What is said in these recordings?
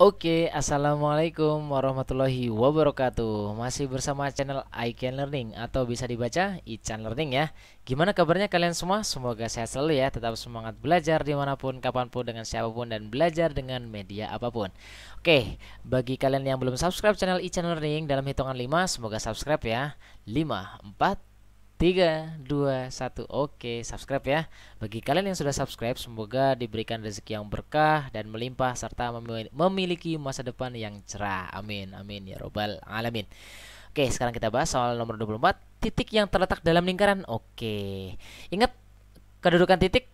Oke, Assalamualaikum warahmatullahi wabarakatuh Masih bersama channel Can Learning Atau bisa dibaca iCan Learning ya Gimana kabarnya kalian semua? Semoga sehat selalu ya Tetap semangat belajar dimanapun, kapanpun, dengan siapapun Dan belajar dengan media apapun Oke, bagi kalian yang belum subscribe channel iCan Learning Dalam hitungan 5, semoga subscribe ya Lima, empat. 3, 2, 1 Oke subscribe ya Bagi kalian yang sudah subscribe Semoga diberikan rezeki yang berkah Dan melimpah Serta memiliki masa depan yang cerah Amin Amin Ya Robbal Alamin Oke sekarang kita bahas soal nomor 24 Titik yang terletak dalam lingkaran Oke Ingat Kedudukan titik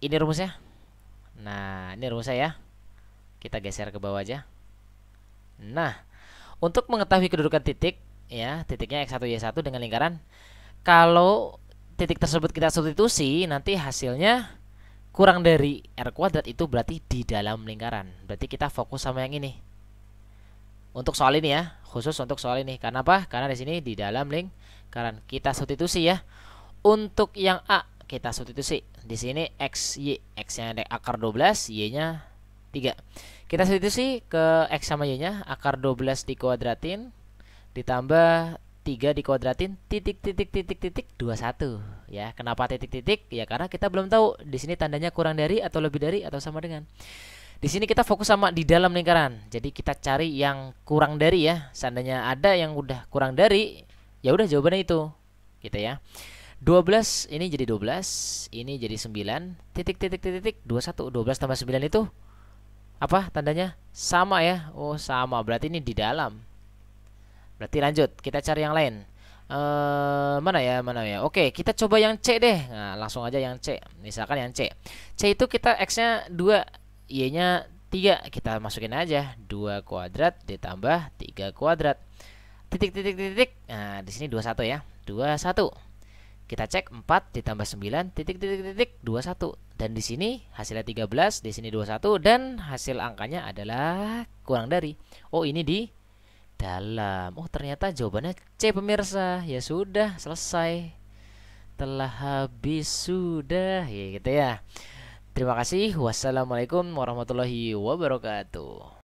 Ini rumusnya Nah ini rumusnya ya Kita geser ke bawah aja Nah Untuk mengetahui kedudukan titik Ya titiknya X1 Y1 dengan lingkaran kalau titik tersebut kita substitusi nanti hasilnya kurang dari R kuadrat itu berarti di dalam lingkaran berarti kita fokus sama yang ini untuk soal ini ya khusus untuk soal ini karena apa karena di sini di dalam lingkaran kita substitusi ya untuk yang A kita substitusi di sini x y x nya ada akar 12 y nya 3 kita substitusi ke x sama y nya akar 12 dikuadratin ditambah 3 dikuadratin titik titik titik titik 21 ya. Kenapa titik titik? Ya karena kita belum tahu di sini tandanya kurang dari atau lebih dari atau sama dengan. Di sini kita fokus sama di dalam lingkaran. Jadi kita cari yang kurang dari ya. Seandainya ada yang udah kurang dari, ya udah jawabannya itu. Gitu ya. 12 ini jadi 12, ini jadi 9, titik titik titik titik 21. 12 tambah 9 itu apa tandanya? Sama ya. Oh, sama. Berarti ini di dalam. Berarti lanjut, kita cari yang lain. Uh, mana ya mana ya oke kita coba yang C deh nah, langsung aja yang C misalkan yang C C itu kita X nya 2 Y nya 3 kita masukin aja 2 kuadrat ditambah 3 kuadrat titik titik titik nah di sini 21 ya 21 kita cek 4 ditambah 9 titik titik titik 21 dan di sini hasilnya 13 di sini 21 dan hasil angkanya adalah kurang dari oh ini di dalam. Oh, ternyata jawabannya C pemirsa. Ya sudah, selesai. Telah habis sudah. Ya gitu ya. Terima kasih. Wassalamualaikum warahmatullahi wabarakatuh.